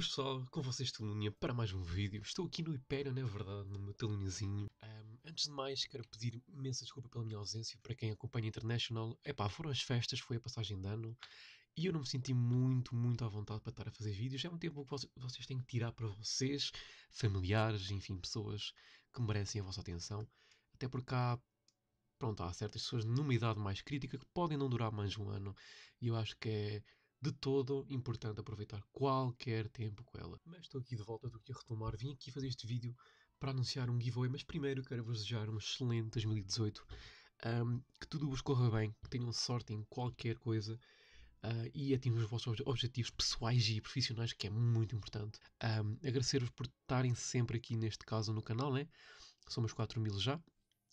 boas pessoal, com vocês Telunia para mais um vídeo. Estou aqui no Hyperion, na é verdade, no meu teluniazinho. Um, antes de mais, quero pedir imensa desculpa pela minha ausência. Para quem acompanha International, epá, foram as festas, foi a passagem de ano. E eu não me senti muito, muito à vontade para estar a fazer vídeos. é um tempo que vocês têm que tirar para vocês, familiares, enfim, pessoas que merecem a vossa atenção. Até porque há pronto, há certas pessoas numa idade mais crítica que podem não durar mais um ano. E eu acho que é de todo importante aproveitar qualquer tempo com ela. Mas estou aqui de volta, do que a retomar. Vim aqui fazer este vídeo para anunciar um giveaway, mas primeiro quero vos desejar um excelente 2018. Um, que tudo vos corra bem, que tenham sorte em qualquer coisa. Uh, e atinjam os vossos objetivos pessoais e profissionais, que é muito importante. Um, Agradecer-vos por estarem sempre aqui, neste caso, no canal, né? Somos 4 mil já.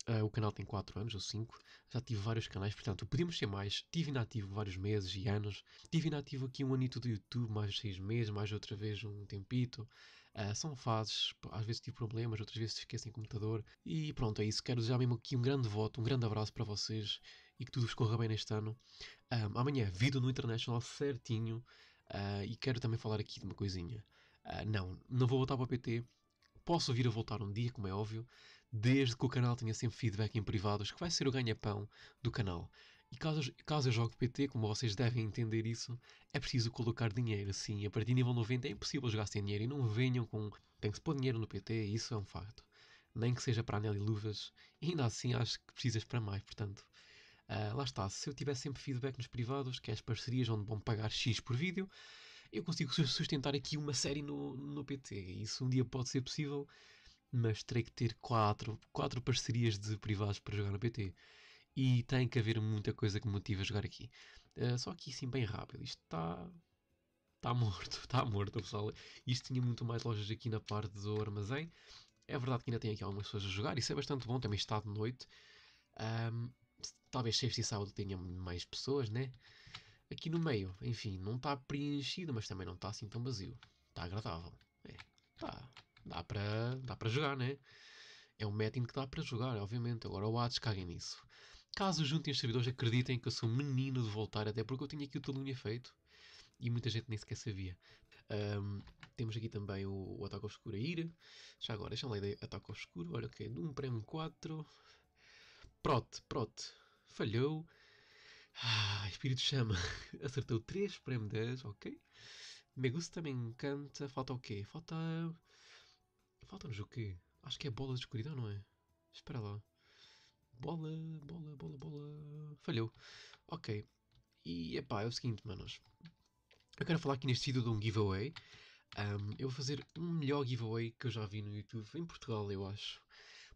Uh, o canal tem 4 anos ou 5, já tive vários canais, portanto, podíamos ser mais. Tive inativo vários meses e anos, tive inativo aqui um anito do YouTube, mais 6 meses, mais outra vez um tempito. Uh, são fases, às vezes tive problemas, outras vezes fiquei sem computador. E pronto, é isso. Quero desejar mesmo aqui um grande voto, um grande abraço para vocês e que tudo vos corra bem neste ano. Um, ah, amanhã, vídeo no International certinho uh, e quero também falar aqui de uma coisinha. não, não vou voltar para o PT. Posso vir a voltar um dia, como é óbvio, desde que o canal tenha sempre feedback em privados, que vai ser o ganha-pão do canal. E caso, caso eu jogue PT, como vocês devem entender isso, é preciso colocar dinheiro, sim. A partir de nível 90 é impossível jogar sem dinheiro e não venham com... Tem que se pôr dinheiro no PT, isso é um facto. Nem que seja para anel e luvas, e ainda assim acho que precisas para mais, portanto... Uh, lá está, se eu tiver sempre feedback nos privados, que é as parcerias onde vão pagar X por vídeo, eu consigo sustentar aqui uma série no, no PT. Isso um dia pode ser possível, mas terei que ter quatro, quatro parcerias de privados para jogar no PT. E tem que haver muita coisa que me motive a jogar aqui. Uh, só aqui sim, bem rápido. Isto está. Está morto, está morto, pessoal. Isto tinha muito mais lojas aqui na parte do armazém. É verdade que ainda tem aqui algumas pessoas a jogar, isso é bastante bom. Também está de noite. Um, talvez sexta e sábado tenha mais pessoas, né? Aqui no meio, enfim, não está preenchido, mas também não está assim tão vazio. Está agradável. É, está dá para dá para jogar, né? É um método que dá para jogar, obviamente. Agora o Hades caguem nisso. Caso juntem os servidores, acreditem que eu sou menino de voltar, até porque eu tinha aqui o Talunha feito e muita gente nem sequer sabia. Um, temos aqui também o, o Ataque Obscuro a ir. Já agora, deixa-me lá ataque Ataque Obscuro, olha o que é. Um prêmio 4. prote prote Falhou. Ah, Espírito Chama. Acertou 3, prêmio 10, ok. Megusta me encanta. Falta o quê? Falta Falta-nos o quê? Acho que é bola de escuridão, não é? Espera lá. Bola, bola, bola, bola. Falhou. Ok. E epá, é o seguinte, manos. Eu quero falar aqui neste vídeo de um giveaway. Um, eu vou fazer um melhor giveaway que eu já vi no YouTube, em Portugal, eu acho.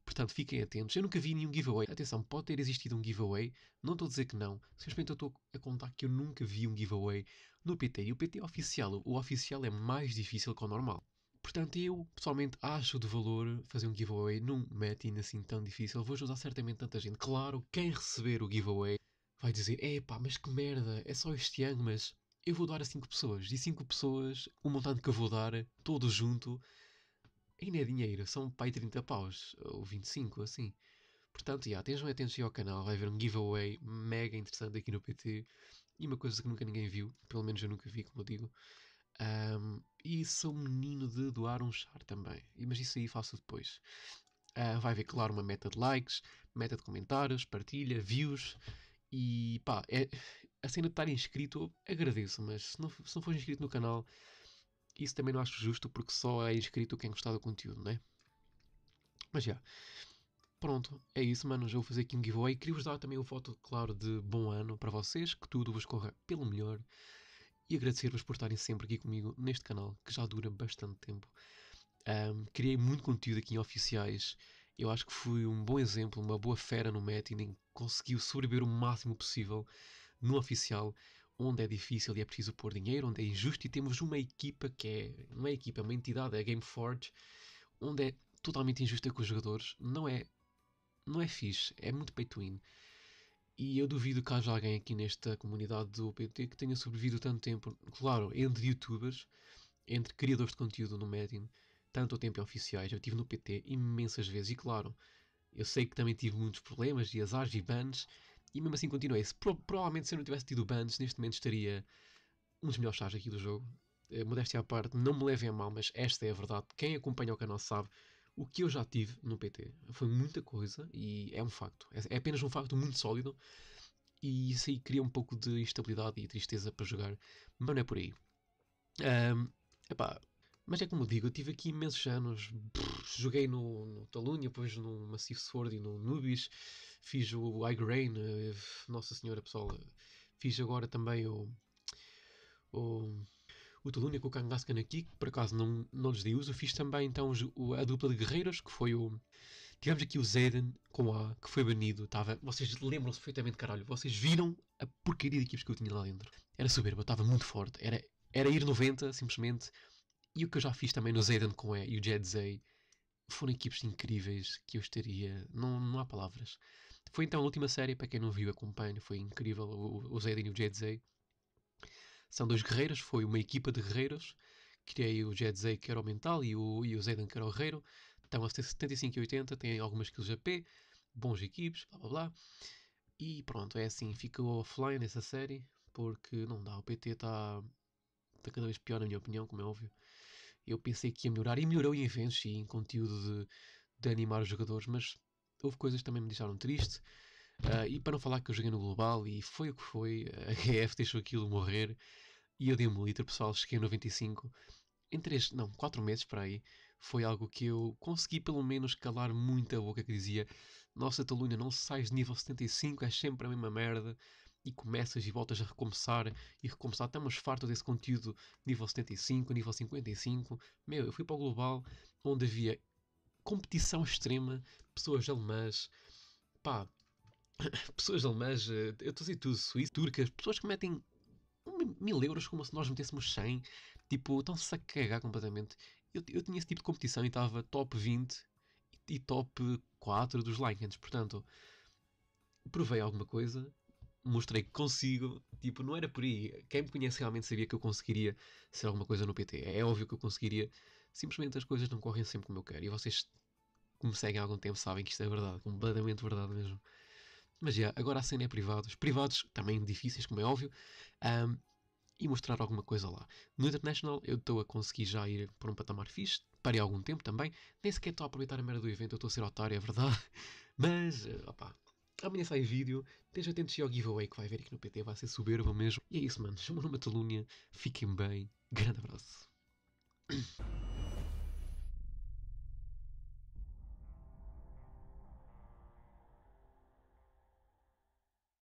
Portanto, fiquem atentos. Eu nunca vi nenhum giveaway. Atenção, pode ter existido um giveaway, não estou a dizer que não. Simplesmente eu estou a contar que eu nunca vi um giveaway no PT. E o PT é oficial, o oficial é mais difícil que o normal. Portanto, eu pessoalmente acho de valor fazer um giveaway num metin assim tão difícil. Vou ajudar certamente tanta gente. Claro, quem receber o giveaway vai dizer: é pá, mas que merda, é só este ano, mas eu vou dar a 5 pessoas. E 5 pessoas, o montante que eu vou dar, todo junto, ainda é dinheiro. São pai 30 paus, ou 25, assim. Portanto, já, estejam atentos aí ao canal, vai haver um giveaway mega interessante aqui no PT e uma coisa que nunca ninguém viu, pelo menos eu nunca vi, como eu digo. Um, e sou menino de doar um char também. Mas isso aí faço depois. Uh, vai haver, claro, uma meta de likes, meta de comentários, partilha, views. E pá, é, a cena de estar inscrito, agradeço, mas se não, se não for inscrito no canal, isso também não acho justo, porque só é inscrito quem gostar do conteúdo, né? Mas já. Pronto, é isso, mano. Já vou fazer aqui um giveaway. Queria-vos dar também o um voto, claro, de bom ano para vocês, que tudo vos corra pelo melhor e agradecer-vos por estarem sempre aqui comigo neste canal que já dura bastante tempo. Um, criei muito conteúdo aqui em oficiais. Eu acho que fui um bom exemplo, uma boa fera no Metin, conseguiu sobreviver o máximo possível no oficial, onde é difícil e é preciso pôr dinheiro, onde é injusto, e temos uma equipa que é. Não é equipa, é uma entidade, é a Gameforge, onde é totalmente injusta com os jogadores, não é. Não é fixe, é muito pay to win. E eu duvido que haja alguém aqui nesta comunidade do PT que tenha sobrevivido tanto tempo, claro, entre youtubers, entre criadores de conteúdo no Medium, tanto tempo em oficiais. Eu tive no PT imensas vezes e, claro, eu sei que também tive muitos problemas e azares e bans, e mesmo assim continuei. Se, pro provavelmente se eu não tivesse tido bans, neste momento estaria um dos melhores chás aqui do jogo. Eh, modéstia à parte, não me levem a mal, mas esta é a verdade. Quem acompanha o canal sabe, o que eu já tive no PT. Foi muita coisa e é um facto. É, é apenas um facto muito sólido e isso aí cria um pouco de instabilidade e tristeza para jogar, mas não é por aí. Um, epá, mas é como eu digo, eu tive aqui imensos anos. Brrr, joguei no, no depois no Massive Sword e no Nubis. Fiz o Igraine, eh, Nossa Senhora Pessoal. Eh, fiz agora também o, o o Tulun com o Kangaskhan aqui, que por acaso não, não lhes dei uso. Fiz também então a dupla de guerreiros, que foi o. Tivemos aqui o Zeden com A, que foi banido. Tava, vocês lembram-se perfeitamente, caralho. Vocês viram a porcaria de equipes que eu tinha lá dentro. Era soberba, estava muito forte. Era, era ir 90, simplesmente. E o que eu já fiz também no Zeden com E e o Jed Zay foram equipes incríveis que eu estaria. Não, não há palavras. Foi então a última série, para quem não viu, acompanho. Foi incrível. O, o Zayden e o Zay. São dois guerreiros, foi uma equipa de guerreiros. Criei o Jedzei, que era o mental, e o, e o que era o guerreiro. Estão a 75 e 80, têm algumas kills AP, bons equipes, blá blá blá. E pronto, é assim, ficou offline essa série, porque não dá, o PT está tá cada vez pior, na minha opinião, como é óbvio. Eu pensei que ia melhorar, e melhorou em eventos e em conteúdo de, de animar os jogadores, mas houve coisas que também me deixaram triste. Uh, e para não falar que eu joguei no Global e foi o que foi, a HF deixou aquilo morrer e eu dei um litro, pessoal, cheguei a 95. Em 3, não, 4 meses para aí, foi algo que eu consegui pelo menos calar muito a boca que dizia Nossa, Taluna, não sais de nível 75, é sempre a mesma merda e começas e voltas a recomeçar e recomeçar. Estamos farto desse conteúdo nível 75, nível 55. Meu, eu fui para o Global onde havia competição extrema, pessoas alemãs, pá, pessoas alemãs, eh, eu estou a dizer tudo, suíço, turcas, pessoas que metem mil euros como se nós metêssemos 100, tipo, estão-se a cagar completamente. Eu, eu tinha esse tipo de competição e estava top 20 e, top 4 dos likens, portanto, provei alguma coisa, mostrei que consigo, tipo, não era por aí. Quem me conhece realmente sabia que eu conseguiria ser alguma coisa no PT. É óbvio que eu conseguiria, simplesmente as coisas não correm sempre como eu quero. E vocês que me seguem há algum tempo sabem que isto é verdade, completamente verdade mesmo. Mas já, agora a cena é privados. Privados também difíceis, como é óbvio. Um, e mostrar alguma coisa lá. No International eu estou a conseguir já ir por um patamar fixe, parei algum tempo também, nem sequer estou a aproveitar a merda do evento, eu estou a ser otário, é verdade, mas, eh, opá, amanhã sai vídeo, Esteja atentos ao giveaway que vai haver aqui no PT, vai ser soberbo mesmo. E é isso, mano, chamo-me numa telúnia, fiquem bem, grande abraço.